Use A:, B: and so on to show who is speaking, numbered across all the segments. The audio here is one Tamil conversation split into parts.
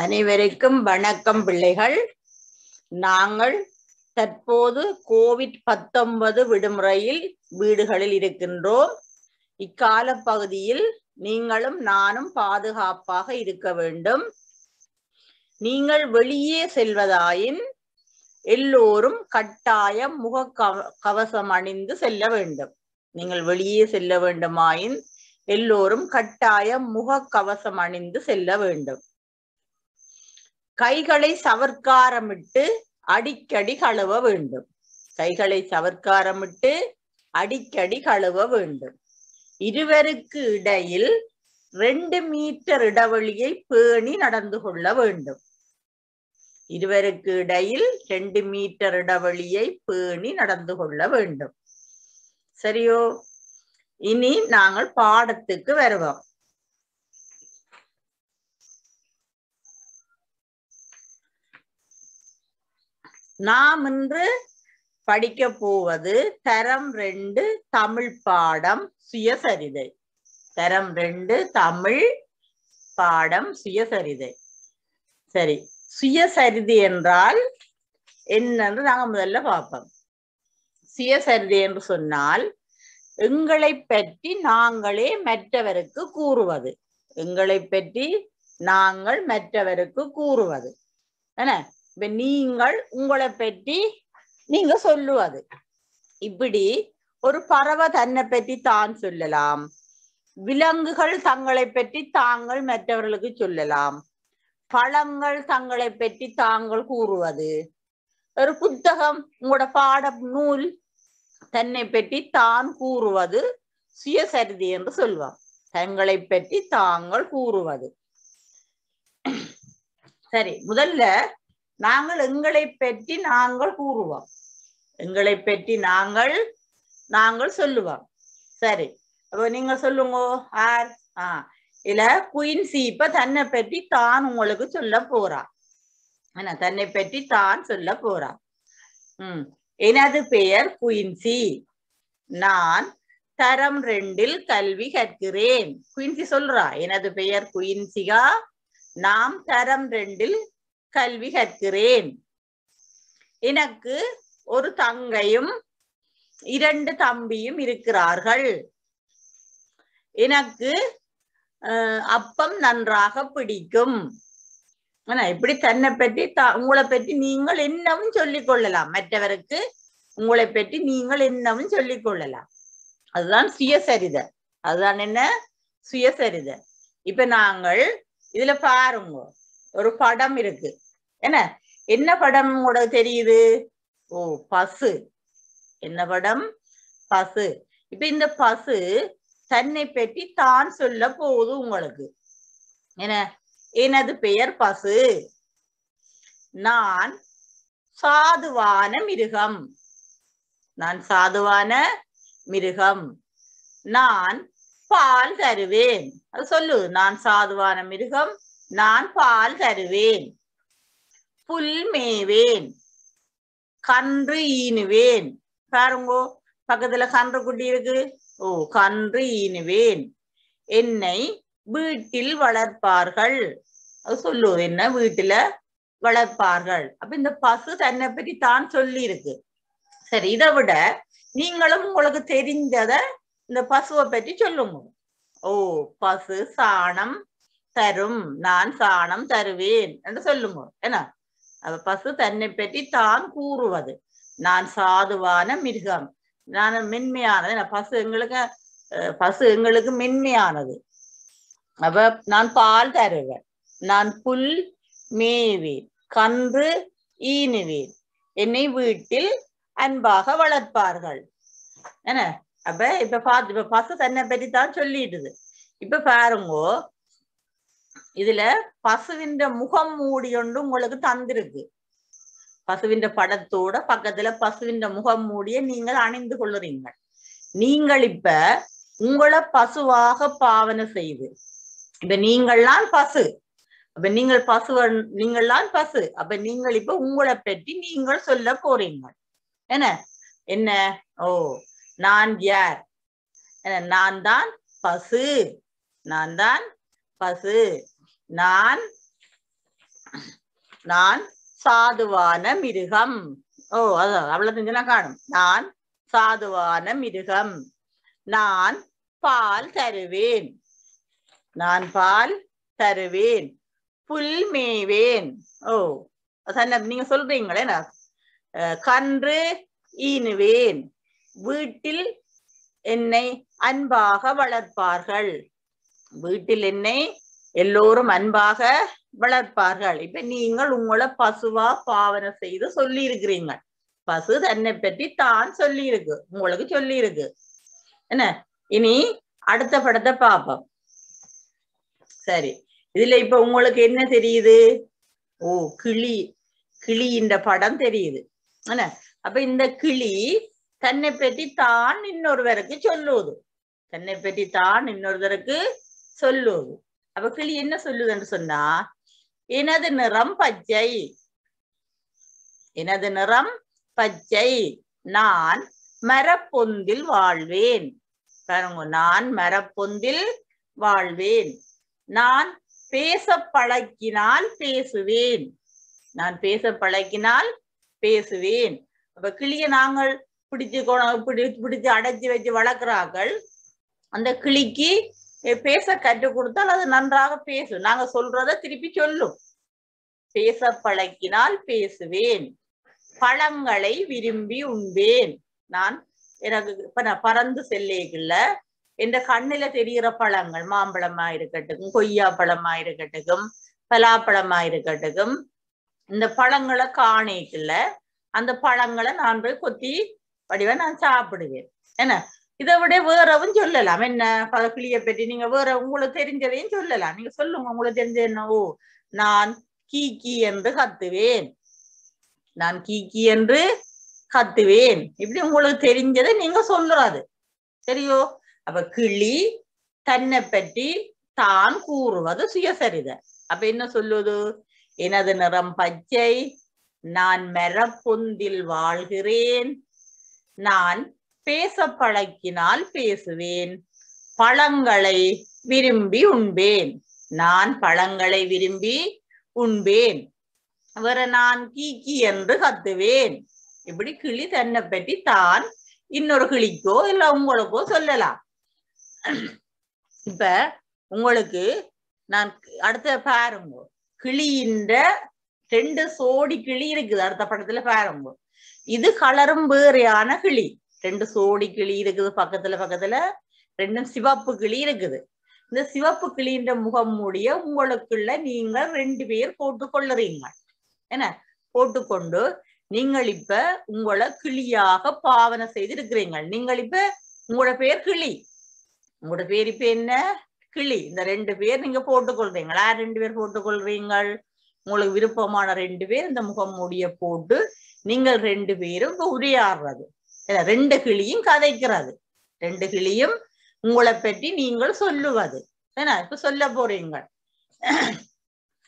A: அனைவருக்கும் வணக்கம் பிள்ளைகள் நாங்கள் தற்போது கோவிட் பத்தொன்பது விடுமுறையில் வீடுகளில் இருக்கின்றோம் இக்கால பகுதியில் நீங்களும் நானும் பாதுகாப்பாக இருக்க வேண்டும் நீங்கள் வெளியே செல்வதாயின் எல்லோரும் கட்டாயம் முக கவசம் அணிந்து செல்ல வேண்டும் நீங்கள் வெளியே செல்ல வேண்டுமாயின் எல்லோரும் கட்டாயம் முக கவசம் அணிந்து செல்ல வேண்டும் கைகளை சவர்க்காரமிட்டு அடிக்கடி கழுவ வேண்டும் கைகளை சவர்க்காரமிட்டு அடிக்கடி கழுவ வேண்டும் இருவருக்கு இடையில் ரெண்டு மீட்டர் இடைவெளியை பேணி நடந்து கொள்ள வேண்டும் இருவருக்கு இடையில் ரெண்டு மீட்டர் இடைவெளியை பேணி நடந்து கொள்ள வேண்டும் சரியோ இனி நாங்கள் பாடத்துக்கு வருவோம் நாம் இன்று படிக்க போவது தரம் ரெண்டு தமிழ் பாடம் சுயசரிதை தரம் ரெண்டு தமிழ் பாடம் சுயசரிதை சரி சுயசரிதி என்றால் என்னன்னு நாங்க முதல்ல பார்ப்போம் சுயசரிதி என்று சொன்னால் எங்களை பற்றி நாங்களே மற்றவருக்கு கூறுவது எங்களை பற்றி நாங்கள் மற்றவருக்கு கூறுவது என்ன நீங்கள் உங்களை பற்றி நீங்க சொல்லுவது இப்படி ஒரு பறவை தன்னை பற்றி தான் சொல்லலாம் விலங்குகள் தங்களை பற்றி தாங்கள் மற்றவர்களுக்கு சொல்லலாம் பழங்கள் தங்களை பற்றி தாங்கள் கூறுவது ஒரு புத்தகம் உங்களோட பாட நூல் தன்னை பற்றி தான் கூறுவது சுயசரிதி என்று சொல்வார் தங்களை பற்றி தாங்கள் கூறுவது சரி முதல்ல நாங்கள் எங்களை பற்றி நாங்கள் கூறுவோம் எங்களை பற்றி நாங்கள் நாங்கள் சொல்லுவோம் சரி அப்போ நீங்க சொல்லுங்க ஆர் ஆ இல்ல குயின் சீப்ப தன்னை பற்றி தான் உங்களுக்கு சொல்ல போறா என்ன தன்னை பற்றி தான் சொல்ல போறா உம் எனது பெயர் குயின்சி நான் தரம் ரெண்டில் கல்வி கற்கிறேன் குயின்சி சொல்றா எனது பெயர் குயின்சிகா நாம் தரம் ரெண்டில் கல்வி கற்கிறேன் எனக்கு ஒரு தங்கையும் இரண்டு தம்பியும் இருக்கிறார்கள் எனக்கு அப்பம் நன்றாக பிடிக்கும் ஆனா இப்படி தன்னை பற்றி உங்களை பற்றி நீங்கள் என்னவும் சொல்லிக் கொள்ளலாம் மற்றவருக்கு உங்களை பற்றி நீங்கள் என்னவும் சொல்லிக் கொள்ளலாம் அதுதான் சுயசரித அதுதான் என்ன சுயசரிதை இப்ப நாங்கள் இதுல பாருங்க ஒரு படம் இருக்கு என்ன என்ன படம் உங்களுக்கு தெரியுது ஓ பசு என்ன படம் பசு இப்ப இந்த பசு தன்னை பற்றி தான் சொல்ல போகுது உங்களுக்கு என்ன எனது பெயர் பசு நான் சாதுவான மிருகம் நான் சாதுவான மிருகம் நான் பால் தருவேன் அது சொல்லு நான் சாதுவான மிருகம் நான் பால் தருவேன் புல் மேவேன் கன்று ஈனுவேன் பாருங்கோ பக்கத்துல கன்று குட்டி இருக்கு ஓ கன்று ஈனுவேன் என்னை வீட்டில் வளர்ப்பார்கள் சொல்லு என்ன வீட்டுல வளர்ப்பார்கள் அப்ப இந்த பசு தன்னை பற்றி தான் சொல்லி இருக்கு சரி இதை விட நீங்களும் உங்களுக்கு தெரிஞ்சத இந்த பசுவை பற்றி சொல்லுங்க ஓ பசு சாணம் தரும் நான் சாணம் தருவேன் என்று சொல்லுங்க ஏன்னா அவ பசு தன்னை பற்றி தான் கூறுவது நான் சாதுவான மிருகம் நான் மென்மையானது பசு எங்களுக்கு பசு எங்களுக்கு மென்மையானது அவ நான் பால் தருவேன் நான் புல் மேய்வேன் கன்று ஈனுவேன் என்னை வீட்டில் அன்பாக வளர்ப்பார்கள் என்ன அப்ப இப்ப பாத்து இப்ப பசு தன்னை பற்றி தான் சொல்லிட்டுது இப்ப பாருங்கோ இதுல பசுவின்ற முகம் மூடி ஒன்று உங்களுக்கு தந்திருக்கு பசுவின்ற படத்தோட பக்கத்துல பசுவின்ற முகம் மூடிய நீங்கள் அணிந்து கொள்ளுறீங்க நீங்கள் இப்ப உங்களை பசுவாக பாவனை செய்து இப்ப நீங்கள்லாம் பசு அப்ப நீங்கள் பசு நீங்கள்லாம் பசு அப்ப நீங்கள் இப்ப உங்களை பற்றி நீங்கள் சொல்ல போறீங்க என்ன என்ன ஓ நான் யார் நான் தான் பசு நான் தான் பசு நான் நான் சாதுவான மிருகம் ஓ அது அவ்வளவு தெரிஞ்சுனா காணும் நான் சாதுவான மிருகம் நான் பால் தருவேன் நான் பால் தருவேன் புல் மேவேன் ஓ சன்ன நீங்க சொல்றீங்களே நான் கன்று ஈனுவேன் வீட்டில் என்னை அன்பாக வளர்ப்பார்கள் வீட்டில் என்னை எல்லோரும் அன்பாக வளர்ப்பார்கள் இப்ப நீங்கள் உங்களை பசுவா பாவனை செய்து சொல்லி இருக்கிறீங்க பசு தன்னை பற்றி தான் சொல்லி இருக்கு உங்களுக்கு சொல்லி இருக்கு என்ன இனி அடுத்த படத்தை பாப்போம் சரி இதுல இப்ப உங்களுக்கு என்ன தெரியுது ஓ கிளி இந்த படம் தெரியுது என்ன அப்ப இந்த கிளி தன்னை பற்றி தான் இன்னொருவருக்கு சொல்லுவது தன்னை பற்றி தான் இன்னொருவருக்கு சொல்லுவது அப்ப கிளி என்ன சொல்லுதுன்னு சொன்னா எனது நிறம் பஜ்ஜை எனது நிறம் பஜ்ஜை நான் மரப்பொந்தில் வாழ்வேன் பாருங்க நான் மரப்பொந்தில் வாழ்வேன் நான் பேச பழக்கினால் பேசுவேன் நான் பேச பழக்கினால் பேசுவேன் அப்ப கிளிய நாங்கள் பிடிச்சு பிடிச்சு அடைச்சு வச்சு வளர்க்குறார்கள் அந்த கிளிக்கு பேச கற்றுக் கொடுத்தால் அது நன்றாக பேசும் நாங்க சொல்றத திருப்பி சொல்லும் பேச பழக்கினால் பேசுவேன் பழங்களை விரும்பி உண்பேன் நான் எனக்கு இப்ப நான் பறந்து செல்லேக்குள்ள என்ற கண்ணுல தெரிகிற பழங்கள் மாம்பழமா இருக்கட்டும் கொய்யா பழமா இருக்கட்டும் பலாப்பழமா இருக்கட்டும் இந்த பழங்களை காணிக்கல அந்த பழங்களை நான் போய் கொத்தி வடிவ நான் சாப்பிடுவேன் என்ன இதை விட வேறவும் சொல்லலாம் என்ன கிளிய பற்றி நீங்க வேற உங்களுக்கு தெரிஞ்சதையும் சொல்லலாம் நீங்க சொல்லுங்க உங்களுக்கு தெரிஞ்ச என்னவோ நான் கீ கி என்று கத்துவேன் நான் கீ கி என்று கத்துவேன் இப்படி உங்களுக்கு தெரிஞ்சதை நீங்க சொல்லுறாது சரியோ அப்ப கிளி தன்னை பற்றி தான் கூறுவது சுயசரிதை அப்ப என்ன சொல்லுவது எனது நிறம் பச்சை நான் மரப்பொந்தில் வாழ்கிறேன் நான் பேச பழக்கினால் பேசுவேன் பழங்களை விரும்பி உண்பேன் நான் பழங்களை விரும்பி உண்பேன் வேற நான் கீக்கி என்று கத்துவேன் இப்படி கிளி தன்னை பற்றி தான் இன்னொரு கிளிக்கோ இல்ல உங்களுக்கோ சொல்லலாம் இப்ப உங்களுக்கு நான் அடுத்த பாருங்க கிளியின்ற ரெண்டு சோடி கிளி இருக்குது அடுத்த படத்துல பாருங்க இது கலரும் வேறையான கிளி ரெண்டு சோடி கிளி இருக்குது பக்கத்துல பக்கத்துல ரெண்டும் சிவப்பு கிளி இருக்குது இந்த சிவப்பு கிளின்ற முகம் மூடிய உங்களுக்குள்ள நீங்கள் ரெண்டு பேர் போட்டு கொள்ளுறீங்க என்ன போட்டுக்கொண்டு நீங்கள் இப்ப உங்களை கிளியாக பாவனை செய்து இருக்கிறீங்க நீங்கள் இப்ப உங்களோட பேர் கிளி உங்களோட பேர் இப்ப என்ன கிளி இந்த ரெண்டு பேர் நீங்க போட்டுக்கொள்றீங்களா ரெண்டு பேர் போட்டுக்கொள்றீங்க உங்களுக்கு விருப்பமான ரெண்டு பேர் இந்த முகம் மூடிய போட்டு நீங்கள் ரெண்டு பேரும் உரையாடுறது ரெண்டு கிளியும் கதைக்கிறது ரெண்டு கிளியும் உங்களை பற்றி நீங்கள் சொல்லுவது ஏன்னா இப்ப சொல்ல போறீங்க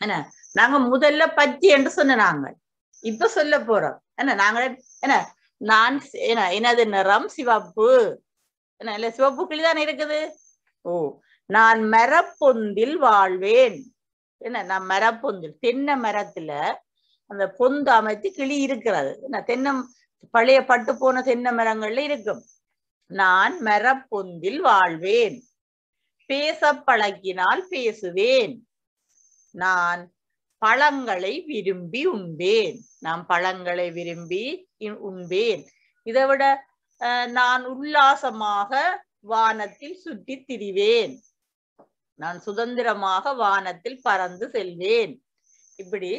A: என்ன நாங்க முதல்ல பற்றி என்று சொன்ன நாங்கள் இப்ப சொல்ல போறோம் என்ன நாங்களே என்ன நான் என்ன எனது நிறம் சிவப்பு என்ன இல்ல சிவப்பு கிளி தானே இருக்குது ஓ நான் மரப்பொந்தில் வாழ்வேன் என்ன நான் மரப்பொந்தில் தென்னை மரத்துல அந்த பொந்து அமைத்து கிளி இருக்கிறது என்ன தென்னம் பழைய பட்டு போன தென்னை மரங்கள்ல இருக்கும் நான் மரப்பொந்தில் வாழ்வேன் பேச பழகினால் பேசுவேன் நான் பழங்களை விரும்பி உண்பேன் நான் பழங்களை விரும்பி உண்பேன் இதை விட நான் உல்லாசமாக வானத்தில் சுற்றி திரிவேன் நான் சுதந்திரமாக வானத்தில் பறந்து செல்வேன் இப்படி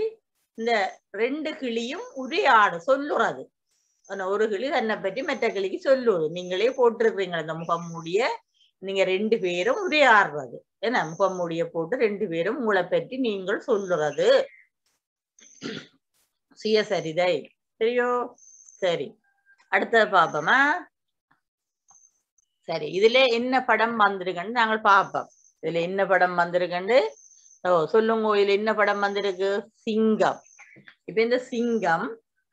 A: இந்த ரெண்டு கிளியும் உரையாடு சொல்லுறது ஒரு கிளி தன்னை பற்றி மற்ற கிளிக்கு சொல்லுவது நீங்களே போட்டிருக்கிறீங்க அந்த மூடிய நீங்க ரெண்டு பேரும் உரையாடுறது ஏன்னா முகம் மூடிய போட்டு ரெண்டு பேரும் உங்களை பற்றி நீங்கள் சொல்லுறது சுயசரிதை சரியோ சரி அடுத்தது பார்ப்போமா சரி இதுல என்ன படம் வந்திருக்குன்னு நாங்கள் பார்ப்போம் இதுல என்ன படம் வந்திருக்குன்னு ஓ சொல்லுங்க இதுல என்ன படம் வந்திருக்கு சிங்கம் இப்ப இந்த சிங்கம்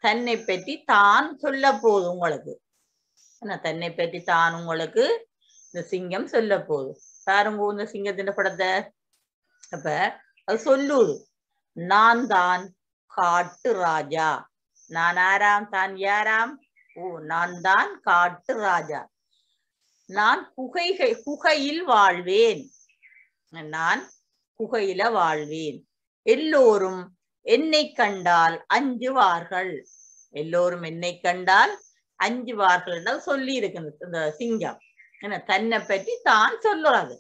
A: தன்னை பற்றி தான் சொல்ல போகுது உங்களுக்கு என்ன தன்னை பற்றி தான் உங்களுக்கு இந்த சிங்கம் சொல்ல போகுது பாருங்க இந்த சிங்கத்தின் படத்தை அப்ப அது சொல்லுது நான் தான் காட்டு ராஜா நான் ஆறாம் தான் யாராம் ஓ நான் தான் காட்டு ராஜா நான் குகைகை குகையில் வாழ்வேன் நான் குகையில வாழ்வேன் எல்லோரும் என்னை கண்டால் அஞ்சுவார்கள் எல்லோரும் என்னை கண்டால் அஞ்சுவார்கள் என்றால் சொல்லி இருக்கணும் இந்த சிங்கம் என்ன தன்னை பற்றி தான் சொல்லுறது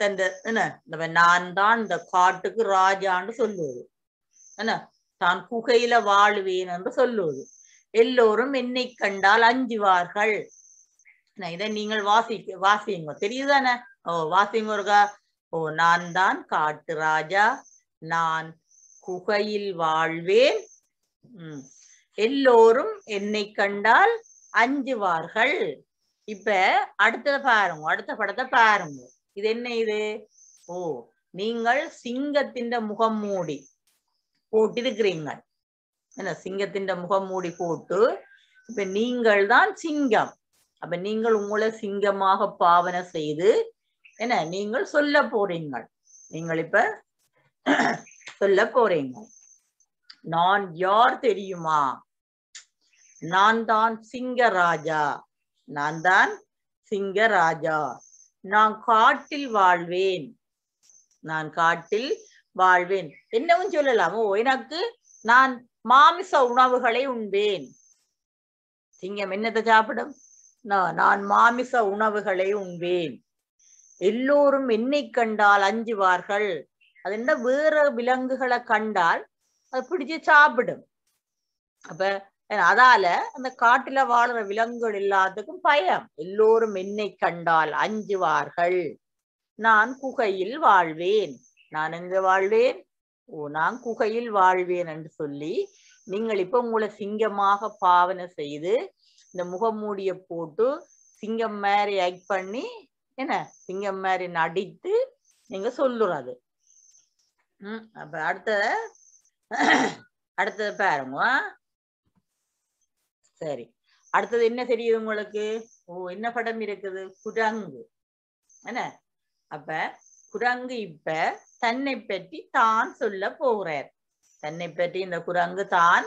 A: தந்த என்ன நான் தான் இந்த காட்டுக்கு ராஜான்னு சொல்லுவது என்ன தான் குகையில வாழுவேன் என்று சொல்லுவது எல்லோரும் என்னை கண்டால் அஞ்சுவார்கள் இதை நீங்கள் வாசிக்க வாசியுங்க தெரியுதானே ஓ வாசிங்க ஒருக்கா ஓ நான் தான் காட்டு ராஜா நான் குகையில் வாழ்வேன் எல்லோரும் என்னை கண்டால் அஞ்சுவார்கள் இப்ப அடுத்தத பாருங்க அடுத்த படத்தை பாருங்க இது என்ன இது ஓ நீங்கள் சிங்கத்தின் முகம் மூடி போட்டிருக்கிறீங்க என்ன சிங்கத்தின் முகம் மூடி போட்டு இப்ப நீங்கள் தான் சிங்கம் அப்ப நீங்கள் உங்களை சிங்கமாக பாவனை செய்து என்ன நீங்கள் சொல்ல போறீங்கள் நீங்கள் இப்ப சொல்ல போறேங்க நான் யார் தெரியுமா நான் தான் சிங்கராஜா நான் தான் சிங்கராஜா நான் காட்டில் வாழ்வேன் நான் காட்டில் வாழ்வேன் என்னவும் சொல்லலாமோ எனக்கு நான் மாமிச உணவுகளை உண்பேன் சிங்கம் என்னத்தை சாப்பிடும் நான் மாமிச உணவுகளை உண்பேன் எல்லோரும் என்னை கண்டால் அஞ்சுவார்கள் அதுண்டா வேற விலங்குகளை கண்டால் அது பிடிச்சு சாப்பிடும் அப்ப அதால அந்த காட்டுல வாழ்ற விலங்குகள் எல்லாத்துக்கும் பயம் எல்லோரும் என்னை கண்டால் அஞ்சுவார்கள் நான் குகையில் வாழ்வேன் நான் எங்க வாழ்வேன் ஓ நான் குகையில் வாழ்வேன் என்று சொல்லி நீங்கள் இப்ப உங்களை சிங்கமாக பாவனை செய்து இந்த முகமூடிய போட்டு சிங்கம் மாதிரி ஆக்ட் பண்ணி என்ன சிங்கம் மாதிரி நடித்து நீங்க சொல்லுறது அப்ப அடுத்தது அடுத்தது பாருங்க சரி அடுத்தது என்ன தெரியுது உங்களுக்கு ஓ என்ன படம் இருக்குது குரங்கு என்ன அப்ப குரங்கு இப்ப தன்னை பற்றி தான் சொல்ல போகிறார் தன்னை பற்றி இந்த குரங்கு தான்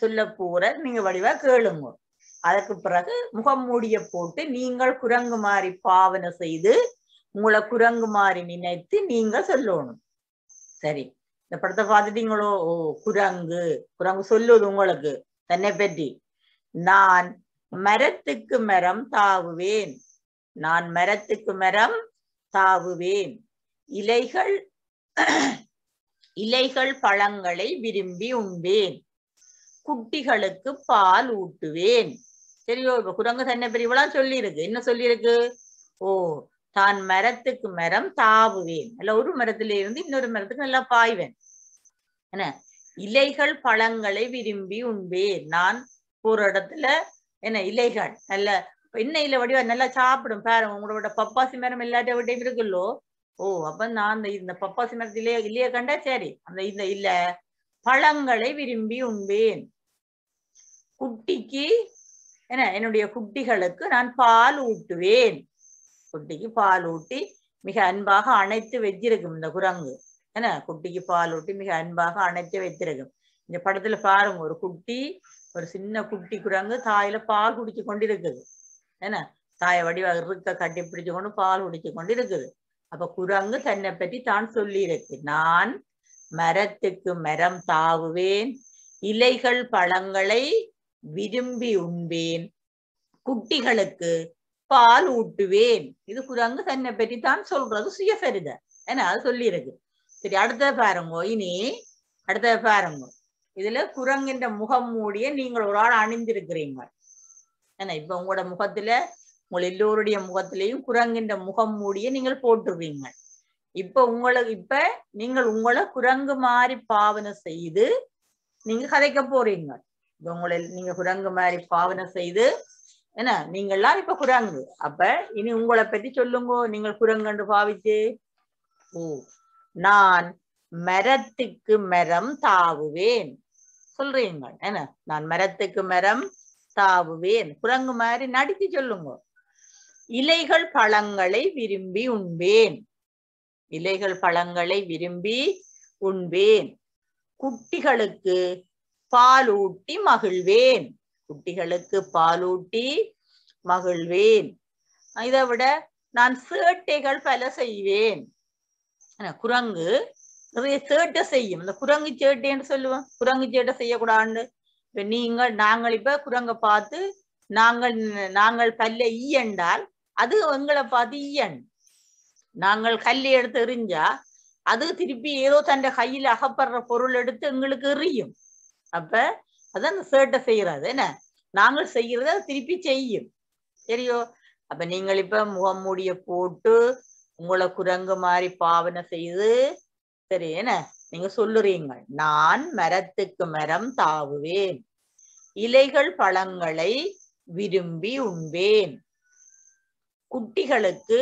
A: சொல்ல போகிறார் நீங்க வடிவா கேளுங்க அதற்கு பிறகு முகம் மூடிய போட்டு நீங்கள் குரங்கு மாறி பாவனை செய்து உங்களை குரங்கு மாறி நினைத்து நீங்க சொல்லணும் சரி இந்த படத்தை பார்த்துட்டீங்களோ ஓ குரங்கு குரங்கு சொல்லுது உங்களுக்கு தன்னை பற்றி நான் மரத்துக்கு மரம் தாவுவேன் நான் மரத்துக்கு மரம் தாவுவேன் இலைகள் இலைகள் பழங்களை விரும்பி உண்பேன் குட்டிகளுக்கு பால் ஊட்டுவேன் சரியோ இப்ப குரங்கு தன்னை பெரியவளா சொல்லியிருக்கு என்ன சொல்லியிருக்கு ஓ தான் மரத்துக்கு மரம் தாவுவேன் அல்ல ஒரு மரத்துல இருந்து இன்னொரு மரத்துக்கு நல்லா பாய்வேன் என்ன இலைகள் பழங்களை விரும்பி உண்பேன் நான் ஒரு இடத்துல என்ன இலைகள் நல்ல எண்ணெயில வடிவா நல்லா சாப்பிடும் பாரு உங்களோட பப்பாசி மரம் எல்லாத்தையும் விட்டையும் இருக்குல்லோ ஓ அப்ப நான் அந்த இந்த பப்பாசி மரத்து இல்லையா இல்லையா கண்டா சரி அந்த இந்த இல்ல பழங்களை விரும்பி உண்பேன் குட்டிக்கு என்ன என்னுடைய குட்டிகளுக்கு நான் பால் ஊட்டுவேன் குட்டிக்கு பால் ஊட்டி மிக அன்பாக அணைத்து வச்சிருக்கும் இந்த குரங்கு என்ன குட்டிக்கு பால் ஊட்டி மிக அன்பாக அணைத்து வைத்திருக்கும் இந்த படத்துல பாருங்க ஒரு குட்டி ஒரு சின்ன குட்டி குரங்கு தாயில பால் குடிச்சு கொண்டிருக்குது என்ன தாய வடிவாக இருக்க கட்டி பிடிச்சு கொண்டு பால் குடிச்சு கொண்டு இருக்குது அப்ப குரங்கு தன்னை பற்றி தான் சொல்லி இருக்கு நான் மரத்துக்கு மரம் தாவுவேன் இலைகள் பழங்களை விரும்பி உண்பேன் குட்டிகளுக்கு பால் ஊட்டுவேன் இது குரங்கு தன்னை பற்றி தான் சொல்றது சுயசரித ஏன்னா அது சொல்லிருக்கு சரி அடுத்த பாருங்க இனி அடுத்த பாருங்க இதுல குரங்கின்ற முகம் மூடிய நீங்கள் ஒரு ஆள் அணிந்திருக்கிறீங்க ஏன்னா இப்ப உங்களோட முகத்துல உங்கள் எல்லோருடைய முகத்திலையும் குரங்கின்ற முகம் மூடிய நீங்கள் போட்டுருவீங்க இப்ப உங்களுக்கு இப்ப நீங்கள் உங்களை குரங்கு மாதிரி பாவனை செய்து நீங்க கதைக்க போறீங்க இப்ப உங்களை நீங்க குரங்கு மாதிரி பாவனை செய்து என்ன நீங்கள்லாம் இப்ப குரங்கு அப்ப இனி உங்களை பத்தி சொல்லுங்க நீங்கள் குரங்கன்று பாவிச்சு ஓ நான் மரத்துக்கு மரம் தாவுவேன் சொல்றீங்க என்ன நான் மரத்துக்கு மரம் தாவுவேன் குரங்கு மாதிரி நடித்து சொல்லுங்க இலைகள் பழங்களை விரும்பி உண்பேன் இலைகள் பழங்களை விரும்பி உண்பேன் குட்டிகளுக்கு பால் ஊட்டி மகிழ்வேன் குட்டிகளுக்கு பாலூட்டி மகிழ்வேன் இதை விட நான் சேட்டைகள் பல செய்வேன் குரங்கு நிறைய சேட்டை செய்யும் இந்த குரங்கு சேட்டைன்னு சொல்லுவோம் குரங்கு சேட்டை செய்யக்கூடாதுன்னு இப்ப நீங்கள் நாங்கள் இப்ப குரங்க பார்த்து நாங்கள் நாங்கள் பல்ல ஈயண்டால் அது எங்களை பார்த்து ஈயன் நாங்கள் கல் எடுத்து எறிஞ்சா அது திருப்பி ஏதோ தன் கையில அகப்படுற பொருள் எடுத்து எங்களுக்கு எறியும் அப்ப அதான் அந்த சேட்டை செய்யறது என்ன நாங்கள் செய்யறத திருப்பி செய்யும் சரியோ அப்ப நீங்கள் இப்ப முகம் மூடிய போட்டு உங்களை குரங்கு மாதிரி பாவனை செய்து சரி என்ன நீங்க சொல்லுறீங்க நான் மரத்துக்கு மரம் தாவுவேன் இலைகள் பழங்களை விரும்பி உண்பேன் குட்டிகளுக்கு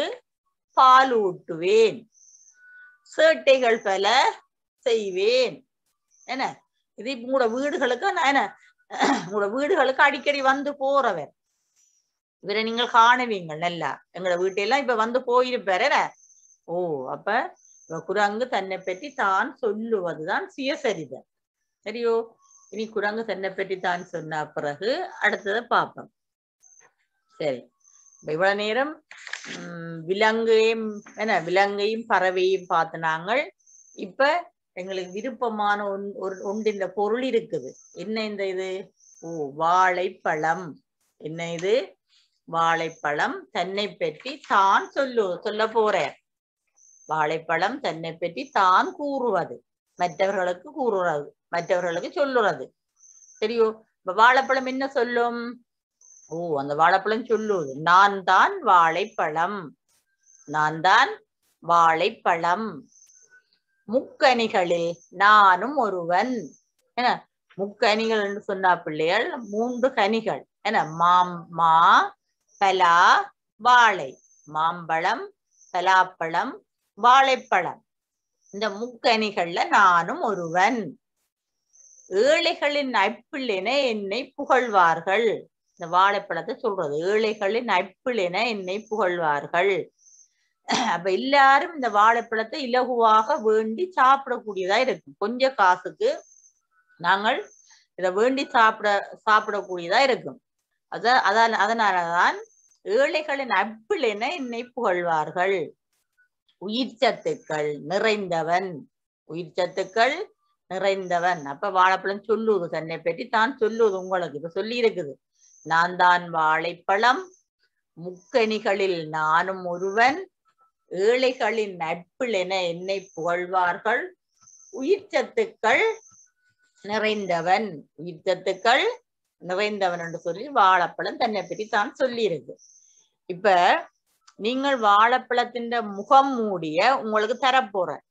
A: பால் ஊட்டுவேன் சேட்டைகள் பல செய்வேன் என்ன இது உங்களோட வீடுகளுக்கு என்ன உங்களோட வீடுகளுக்கு அடிக்கடி வந்து போறவர் இவரை நீங்கள் காணுவீங்கள் நல்லா எங்களோட வீட்டையெல்லாம் இப்ப வந்து போயிருப்பாரு ஓ அப்ப குரங்கு தன்னை பற்றி தான் சொல்லுவதுதான் சுயசரிதம் சரியோ இனி குரங்கு தன்னை பற்றி தான் சொன்ன பிறகு அடுத்ததை பார்ப்போம் சரி இவ்வளவு நேரம் விலங்கையும் என்ன விலங்கையும் பறவையும் பார்த்து நாங்கள் இப்ப எங்களுக்கு விருப்பமான ஒன் ஒரு ஒன்று இந்த பொருள் இருக்குது என்ன இந்த இது ஓ வாழைப்பழம் என்ன இது வாழைப்பழம் தன்னை பற்றி தான் சொல்லு சொல்ல போற வாழைப்பழம் தன்னை பற்றி தான் கூறுவது மற்றவர்களுக்கு கூறுறது மற்றவர்களுக்கு சொல்லுறது சரியோ இப்ப வாழைப்பழம் என்ன சொல்லும் ஓ அந்த வாழைப்பழம் சொல்லுவது நான் தான் வாழைப்பழம் நான் தான் வாழைப்பழம் முக்கணிகளில் நானும் ஒருவன் என்ன முக்கணிகள் என்று சொன்னா பிள்ளைகள் மூன்று கனிகள் என்ன மாம் மா பலா வாழை மாம்பழம் பலாப்பழம் வாழைப்பழம் இந்த முக்கணிகள்ல நானும் ஒருவன் ஏழைகளின் என என்னை புகழ்வார்கள் இந்த வாழைப்பழத்தை சொல்றது ஏழைகளின் என என்னை புகழ்வார்கள் அப்ப எல்லாரும் இந்த வாழைப்பழத்தை இலகுவாக வேண்டி சாப்பிடக்கூடியதா இருக்கும் கொஞ்ச காசுக்கு நாங்கள் இதை வேண்டி சாப்பிட சாப்பிடக்கூடியதா இருக்கும் அத அதான் அதனாலதான் ஏழைகளின் அப்பிள் என என்னை புகழ்வார்கள் உயிர் சத்துக்கள் நிறைந்தவன் உயிர் சத்துக்கள் நிறைந்தவன் அப்ப வாழைப்பழம் சொல்லுவது தன்னை பற்றி தான் சொல்லுவது உங்களுக்கு இப்ப சொல்லி இருக்குது நான் தான் வாழைப்பழம் முக்கணிகளில் நானும் ஒருவன் ஏழைகளின் நட்பில் என என்னை புகழ்வார்கள் உயிர்ச்சத்துக்கள் நிறைந்தவன் உயிர்ச்சத்துக்கள் நிறைந்தவன் என்று சொல்லி வாழைப்பழம் தன்னை பற்றி தான் சொல்லியிருக்கு இப்ப நீங்கள் வாழைப்பழத்தின் முகம் மூடிய உங்களுக்கு தரப்போறேன்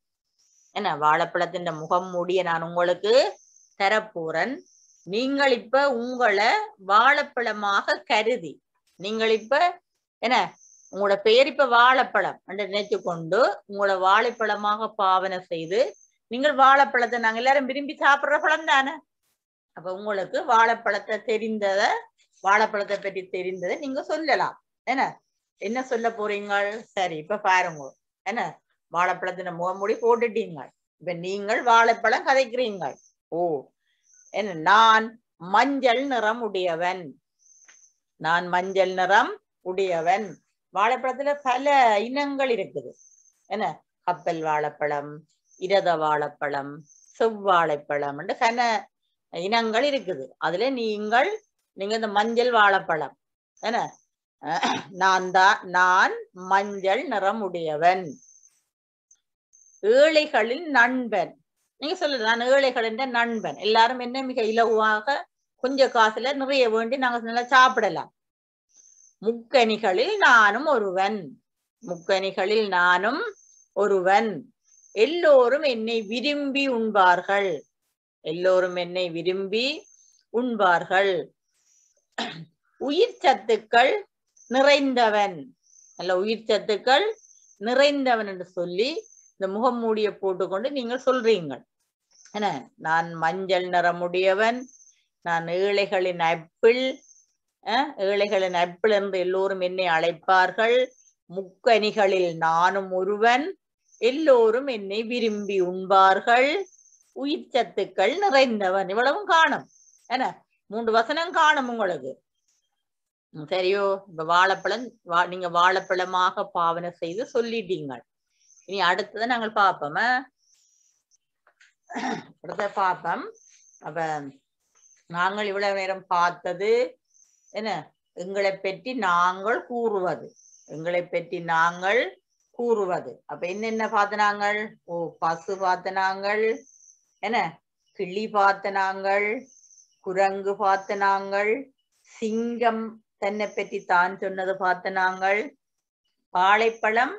A: என்ன வாழைப்பழத்தின் முகம் மூடிய நான் உங்களுக்கு தரப்போறேன் நீங்கள் இப்ப உங்களை வாழைப்பழமாக கருதி நீங்கள் இப்ப என்ன உங்களோட பெயர் இப்ப வாழைப்பழம் என்று நினைத்து கொண்டு உங்களோட வாழைப்பழமாக பாவனை செய்து நீங்கள் வாழைப்பழத்தை நாங்க எல்லாரும் விரும்பி சாப்பிடுற பழம் தானே அப்ப உங்களுக்கு வாழைப்பழத்தை தெரிந்தத வாழைப்பழத்தை பற்றி தெரிந்ததை நீங்க சொல்லலாம் என்ன என்ன சொல்ல போறீங்க சரி இப்ப பாருங்க என்ன வாழைப்பழத்தின முகமூடி போட்டுட்டீங்க இப்ப நீங்கள் வாழைப்பழம் கதைக்கிறீங்க ஓ என்ன நான் மஞ்சள் நிறம் உடையவன் நான் மஞ்சள் நிறம் உடையவன் வாழைப்பழத்துல பல இனங்கள் இருக்குது என்ன கப்பல் வாழைப்பழம் இரத வாழைப்பழம் செவ்வாழைப்பழம் கன இனங்கள் இருக்குது அதுல நீங்கள் நீங்க இந்த மஞ்சள் வாழைப்பழம் என்ன நான் தான் நான் மஞ்சள் நிறம் உடையவன் ஏழைகளின் நண்பன் நீங்க சொல்லு நான் ஏழைகளின் நண்பன் எல்லாரும் என்ன மிக இலகுவாக கொஞ்சம் காசுல நிறைய வேண்டி நாங்க நல்லா சாப்பிடலாம் முக்கணிகளில் நானும் ஒருவன் முக்கணிகளில் நானும் ஒருவன் எல்லோரும் என்னை விரும்பி உண்பார்கள் எல்லோரும் என்னை விரும்பி உண்பார்கள் உயிர் சத்துக்கள் நிறைந்தவன் நல்ல உயிர் சத்துக்கள் நிறைந்தவன் என்று சொல்லி இந்த முகம் மூடிய போட்டுக்கொண்டு நீங்கள் சொல்றீங்க என்ன நான் மஞ்சள் நிறமுடையவன் நான் ஏழைகளின் அப்பிள் ஏழைகளின் நட்பில் இருந்து எல்லோரும் என்னை அழைப்பார்கள் முக்கணிகளில் நானும் ஒருவன் எல்லோரும் என்னை விரும்பி உண்பார்கள் உயிர் சத்துக்கள் நிறைந்தவன் இவ்வளவும் காணும் என்ன மூன்று வசனம் காணும் உங்களுக்கு சரியோ இப்ப வாழைப்பழம் வா நீங்க வாழைப்பழமாக பாவனை செய்து சொல்லிட்டீங்க இனி அடுத்ததை நாங்கள் பார்ப்போம் அடுத்த பார்ப்போம் அப்ப நாங்கள் இவ்வளவு நேரம் பார்த்தது என்ன எங்களை பற்றி நாங்கள் கூறுவது எங்களை பற்றி நாங்கள் கூறுவது அப்ப என்னென்ன பார்த்தனாங்கள் ஓ பசு பார்த்தனாங்கள் என்ன கிளி பார்த்தனாங்கள் குரங்கு பார்த்தனாங்கள் சிங்கம் தன்னை பற்றி தான் சொன்னது பார்த்தனாங்கள் வாழைப்பழம்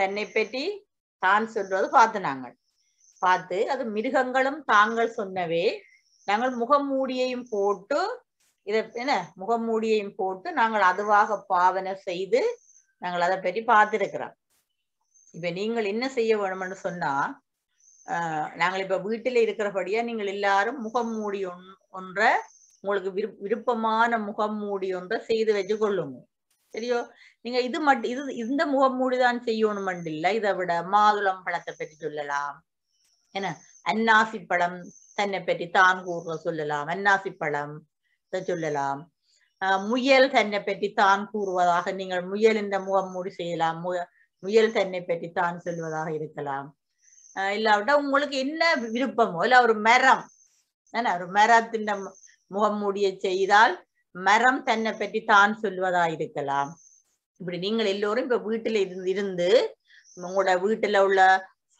A: தன்னை பற்றி தான் சொல்றது பார்த்தனாங்கள் பார்த்து அது மிருகங்களும் தாங்கள் சொன்னவே நாங்கள் முகமூடியையும் போட்டு இதை என்ன முகமூடியையும் போட்டு நாங்கள் அதுவாக பாவனை செய்து நாங்கள் அதை பற்றி பார்த்துருக்கிறோம் இப்ப நீங்கள் என்ன செய்ய வேணும்னு சொன்னா நாங்கள் இப்ப வீட்டுல இருக்கிறபடியா நீங்கள் எல்லாரும் முகமூடி ஒன் ஒன்ற உங்களுக்கு விரு விருப்பமான முகமூடி ஒன்றை செய்து வச்சு கொள்ளுங்க சரியோ நீங்க இது மட்டும் இது இந்த முகமூடி தான் செய்யணும் இல்லை இதை விட மாதுளம் பழத்தை பற்றி சொல்லலாம் என்ன அன்னாசி பழம் தன்னை பற்றி தான் கூறுற சொல்லலாம் அன்னாசி பழம் சொல்லலாம் முயல் தன்னை பற்றி தான் கூறுவதாக நீங்கள் முயல் இந்த முகம் மூடி செய்யலாம் முயல் தன்னை பற்றி தான் சொல்வதாக இருக்கலாம் இல்லாவிட்டா உங்களுக்கு என்ன விருப்பமோ இல்ல ஒரு மரம் ஏன்னா ஒரு மரத்தின் முகம் மூடிய செய்தால் மரம் தன்னை பற்றி தான் சொல்வதா இருக்கலாம் இப்படி நீங்கள் எல்லோரும் இப்ப வீட்டுல இருந்து இருந்து உங்களோட வீட்டுல உள்ள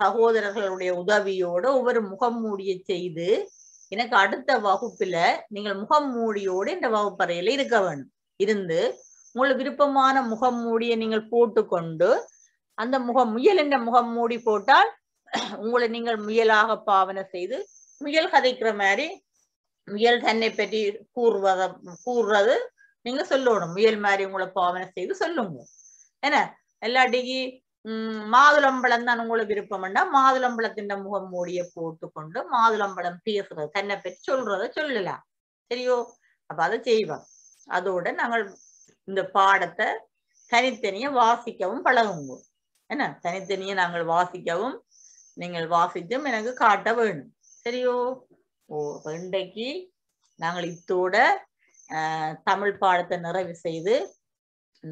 A: சகோதரர்களுடைய உதவியோட ஒவ்வொரு முகம் மூடிய செய்து எனக்கு அடுத்த வகுப்புல நீங்கள் முகம் மூடியோடு இந்த வகுப்பறையில இருக்க வேணும் இருந்து உங்களுக்கு விருப்பமான முகம் மூடியை நீங்கள் போட்டுக்கொண்டு அந்த முகம் முயல் என்ற முகம் மூடி போட்டால் உங்களை நீங்கள் முயலாக பாவனை செய்து முயல் கதைக்கிற மாதிரி முயல் தன்னை பற்றி கூறுவத கூறுறது நீங்க சொல்லணும் முயல் மாதிரி உங்களை பாவனை செய்து சொல்லுங்க என்ன எல்லாட்டிக்கு உம் மாதுளம்பழம் தான் விருப்பம் விருப்பம்னா மாதுளம்பழத்தின் முகம் மூடிய போட்டுக்கொண்டு மாதுளம்பழம் பேசுறது தன்னை பற்றி சொல்றத சொல்லலாம் சரியோ அப்ப அதை செய்வோம் அதோட நாங்கள் இந்த பாடத்தை தனித்தனிய வாசிக்கவும் பழகுங்க என்ன தனித்தனிய நாங்கள் வாசிக்கவும் நீங்கள் வாசித்தும் எனக்கு காட்ட வேணும் சரியோ ஓ இன்றைக்கு நாங்கள் இத்தோட தமிழ் பாடத்தை நிறைவு செய்து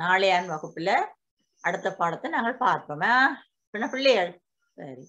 A: நாளையான் வகுப்புல அடுத்த பாடத்தை நாங்கள் பார்ப்போமா பிள்ளைகள் சரி